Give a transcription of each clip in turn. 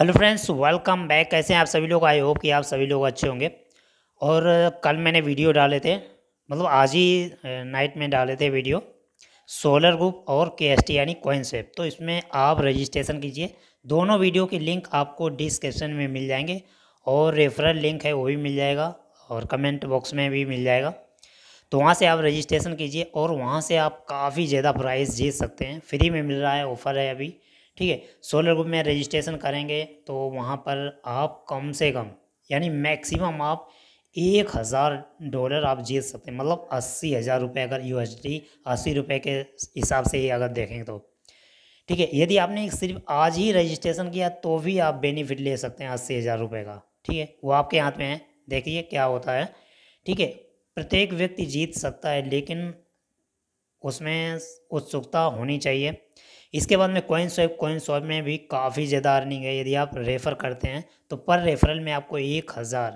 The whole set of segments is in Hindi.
हेलो फ्रेंड्स वेलकम बैक कैसे हैं आप सभी लोग आई होप कि आप सभी लोग अच्छे होंगे और कल मैंने वीडियो डाले थे मतलब आज ही नाइट में डाले थे वीडियो सोलर ग्रुप और के एस टी यानी कोइनसेप तो इसमें आप रजिस्ट्रेशन कीजिए दोनों वीडियो के लिंक आपको डिस्क्रिप्शन में मिल जाएंगे और रेफरल लिंक है वो भी मिल जाएगा और कमेंट बॉक्स में भी मिल जाएगा तो वहाँ से आप रजिस्ट्रेशन कीजिए और वहाँ से आप काफ़ी ज़्यादा प्राइस जीत सकते हैं फ्री में मिल रहा है ऑफ़र है अभी ठीक है सोलर ग्रुप में रजिस्ट्रेशन करेंगे तो वहाँ पर आप कम से कम यानी मैक्सिमम आप एक हज़ार डॉलर आप जीत सकते हैं मतलब अस्सी हज़ार रुपये अगर यू एस डी अस्सी रुपये के हिसाब से ही अगर देखें तो ठीक है यदि आपने सिर्फ आज ही रजिस्ट्रेशन किया तो भी आप बेनिफिट ले सकते हैं अस्सी हज़ार रुपये का ठीक है वो आपके हाथ में है देखिए क्या होता है ठीक है प्रत्येक व्यक्ति जीत सकता है लेकिन उसमें उत्सुकता होनी चाहिए इसके बाद में कोइन स्वैप कोइन स्वैप में भी काफ़ी ज़्यादा अर्निंग है यदि आप रेफ़र करते हैं तो पर रेफरल में आपको एक हज़ार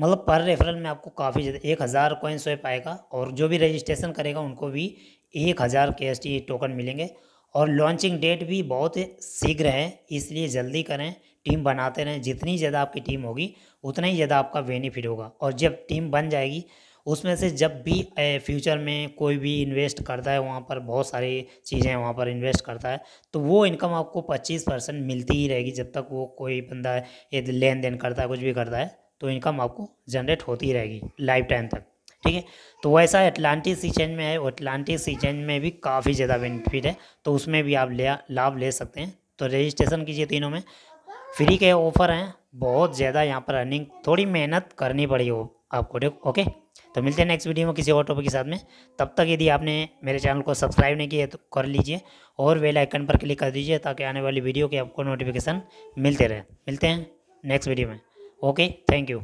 मतलब पर रेफरल में आपको काफ़ी ज़्यादा एक हज़ार कोइन स्वैप आएगा और जो भी रजिस्ट्रेशन करेगा उनको भी एक हज़ार के एस टी टोकन मिलेंगे और लॉन्चिंग डेट भी बहुत शीघ्र है इसलिए जल्दी करें टीम बनाते रहें जितनी ज़्यादा आपकी टीम होगी उतना ही ज़्यादा आपका बेनिफिट होगा और जब टीम बन जाएगी उसमें से जब भी फ्यूचर में कोई भी इन्वेस्ट करता है वहाँ पर बहुत सारी चीज़ें वहाँ पर इन्वेस्ट करता है तो वो इनकम आपको पच्चीस परसेंट मिलती ही रहेगी जब तक वो कोई बंदा ये लेन देन करता है कुछ भी करता है तो इनकम आपको जनरेट होती रहेगी लाइफ टाइम तक ठीक है तो वैसा अटलांटिक सीचेंज में है अटलांटिक सीचेंज में भी काफ़ी ज़्यादा बेनिफिट है तो उसमें भी आप लाभ ले सकते हैं तो रजिस्ट्रेशन कीजिए तीनों में फ्री के ऑफ़र हैं बहुत ज़्यादा यहाँ पर अर्निंग थोड़ी मेहनत करनी पड़ी हो आपको ओके तो मिलते हैं नेक्स्ट वीडियो में किसी और टॉपिक के साथ में तब तक यदि आपने मेरे चैनल को सब्सक्राइब नहीं किया तो कर लीजिए और वेल आइकन पर क्लिक कर दीजिए ताकि आने वाली वीडियो के आपको नोटिफिकेशन मिलते रहे मिलते हैं नेक्स्ट वीडियो में ओके थैंक यू